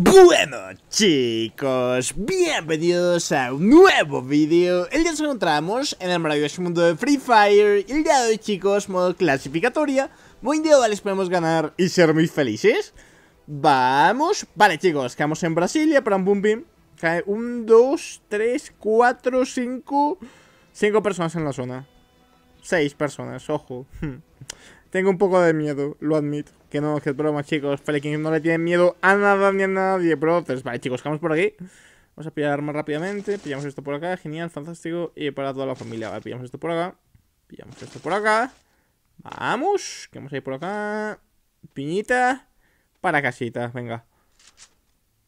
Bueno chicos, bienvenidos a un nuevo vídeo El día nos encontramos en el maravilloso mundo de Free Fire Y el día de hoy chicos, modo clasificatoria muy día, vale, podemos ganar y ser muy felices Vamos, vale chicos, quedamos en Brasilia, para un Cae un, dos, tres, cuatro, cinco cinco personas en la zona Seis personas, ojo tengo un poco de miedo, lo admito. Que no, que es broma, chicos. que no le tiene miedo a nada ni a nadie, brothers. Vale, chicos, vamos por aquí. Vamos a pillar más rápidamente. Pillamos esto por acá, genial, fantástico. Y para toda la familia. Vale, pillamos esto por acá. Pillamos esto por acá. Vamos, que vamos a ir por acá. Piñita. Para casita, venga.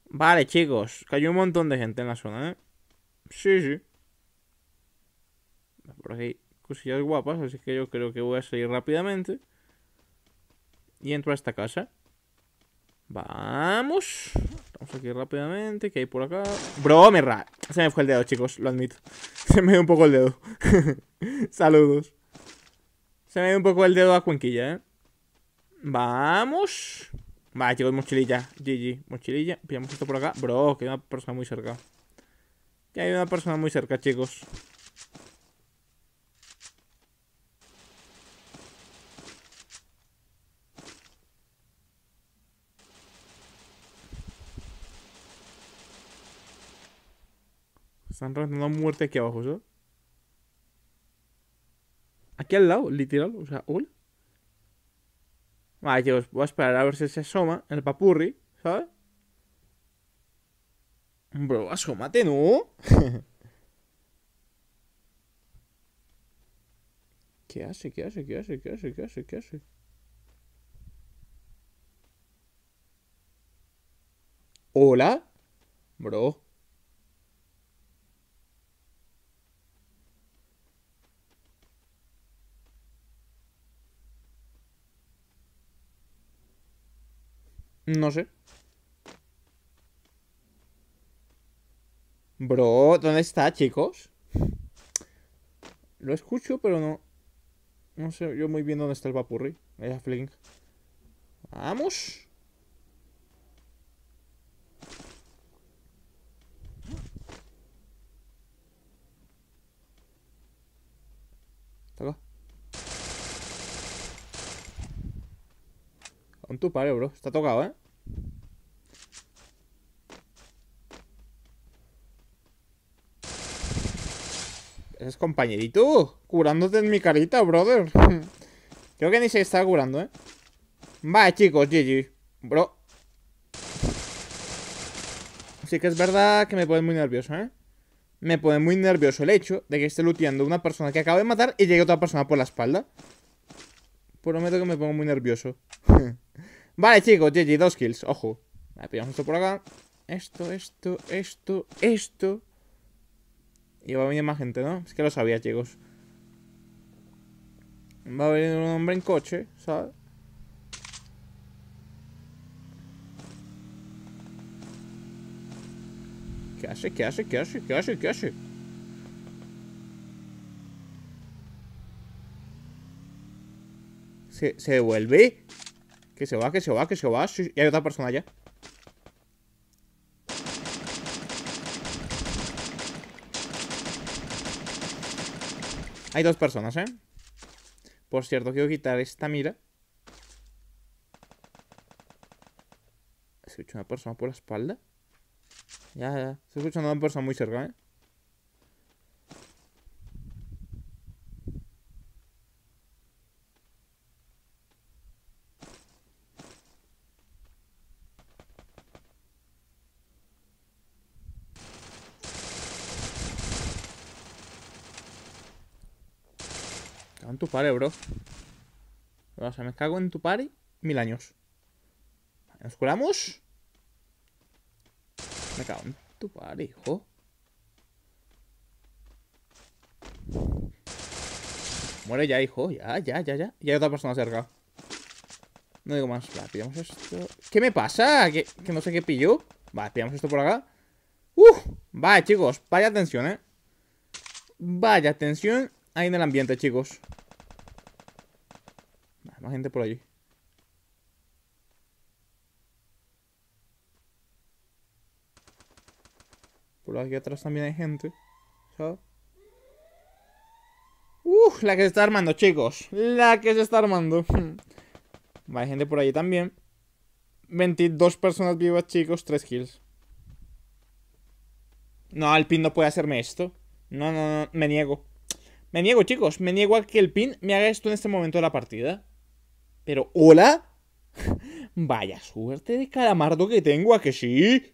Vale, chicos. cayó un montón de gente en la zona, ¿eh? Sí, sí. Por aquí cosillas guapas, así que yo creo que voy a seguir rápidamente. Y entro a esta casa. Vamos. Vamos aquí rápidamente, que hay por acá. Bro, me Se me fue el dedo, chicos, lo admito. Se me dio un poco el dedo. Saludos. Se me dio un poco el dedo a cuenquilla, ¿eh? Vamos. Vale, chicos, mochililla. GG, mochililla. Pillamos esto por acá. Bro, que hay una persona muy cerca. Que hay una persona muy cerca, chicos. Están rondando muerte aquí abajo, ¿sabes? Aquí al lado, literal. O sea, hola. Vale, chicos, voy a esperar a ver si se asoma el papurri, ¿sabes? Bro, asómate, ¿no? ¿Qué hace? ¿Qué hace? ¿Qué hace? ¿Qué hace? ¿Qué hace? ¿Qué hace? ¿Hola? Bro. No sé. Bro, ¿dónde está, chicos? Lo escucho, pero no... No sé yo muy bien dónde está el Vapurri. Vaya fling. ¡Vamos! Toca. Con tu paro, bro. Está tocado, ¿eh? es compañerito. Curándote en mi carita, brother. Creo que ni se está curando, ¿eh? Vale, chicos, GG. Bro. Así que es verdad que me pone muy nervioso, ¿eh? Me pone muy nervioso el hecho de que esté luteando una persona que acabo de matar y llegue otra persona por la espalda. Prometo que me pongo muy nervioso. vale, chicos, GG, dos kills, ojo. Vale, pillamos esto por acá. Esto, esto, esto, esto. Y va a venir más gente, ¿no? Es que lo sabía, chicos. Va a venir un hombre en coche, ¿sabes? ¿Qué hace? ¿Qué hace? ¿Qué hace? ¿Qué hace? ¿Qué hace? ¿Se, ¿Se devuelve? Que se va, que se va, que se va. Y hay otra persona allá. Hay dos personas, ¿eh? Por cierto, quiero quitar esta mira. ¿Se escucha una persona por la espalda? Ya, ya. Se escucha una persona muy cerca, ¿eh? cago en tu pare, bro. O sea, me cago en tu par mil años. ¿Nos curamos? Me cago en tu par, hijo. Muere ya, hijo. Ya, ya, ya, ya. ¿Y hay otra persona cerca. No digo más. Vale, pillamos esto. ¿Qué me pasa? ¿Que, no sé qué pillo Vale, pillamos esto por acá. ¡Uf! Vale, chicos. Vaya atención, ¿eh? Vaya atención. Ahí en el ambiente, chicos? más gente por allí. Por aquí atrás también hay gente. la que se está armando, chicos. La que se está armando. Hay gente por allí también. 22 personas vivas, chicos. 3 kills. No, pin no puede hacerme esto. No, no, no. Me niego. Me niego, chicos, me niego a que el pin me haga esto en este momento de la partida. Pero, ¿hola? Vaya suerte de calamardo que tengo, ¿a que sí?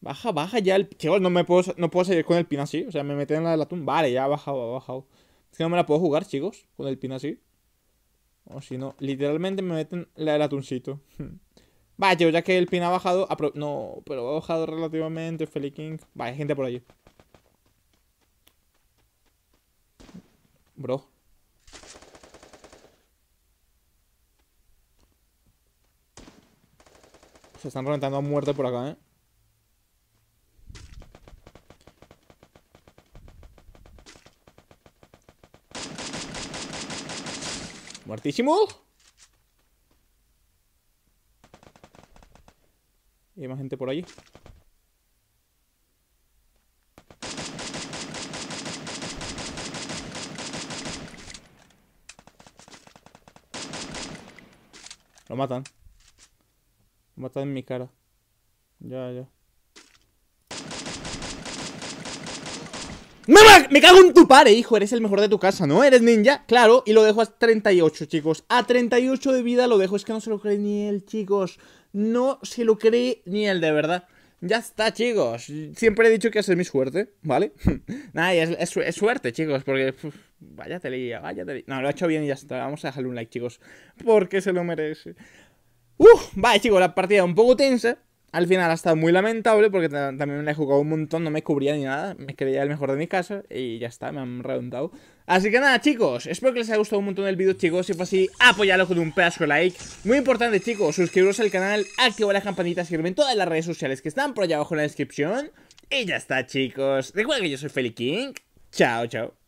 Baja, baja ya el... Chicos, no me puedo, no puedo con el pin así. O sea, me meten en la de la Vale, ya ha bajado, ha bajado. Es que no me la puedo jugar, chicos, con el pin así. O si no, literalmente me meten la del atuncito. Vaya, ya que el pin ha bajado... No, pero ha bajado relativamente, Feliking. Vaya, gente por allí. bro. Se están reventando a muerte por acá, ¿eh? Muertísimo. Y hay más gente por allí. Lo matan. Lo matan en mi cara. Ya, ya. Me cago en tu pare, hijo. Eres el mejor de tu casa, ¿no? ¿Eres ninja? Claro, y lo dejo a 38, chicos. A 38 de vida lo dejo. Es que no se lo cree ni él, chicos. No se lo cree ni él, de verdad. Ya está, chicos. Siempre he dicho que es mi suerte, ¿vale? Nada, es, es, suerte, chicos, porque... Vaya telilla, vaya te No, lo ha hecho bien y ya está. Vamos a dejarle un like, chicos. Porque se lo merece. Uf, vale, chicos, la partida un poco tensa. Al final ha estado muy lamentable porque también la he jugado un montón, no me cubría ni nada, me creía el mejor de mi casa y ya está, me han redondado. Así que nada chicos, espero que les haya gustado un montón el vídeo chicos, si fue así apoyadlo con un pedazo de like. Muy importante chicos, suscribiros al canal, activar la campanita, seguirme en todas las redes sociales que están por allá abajo en la descripción. Y ya está chicos, recuerden que yo soy Feli King, chao chao.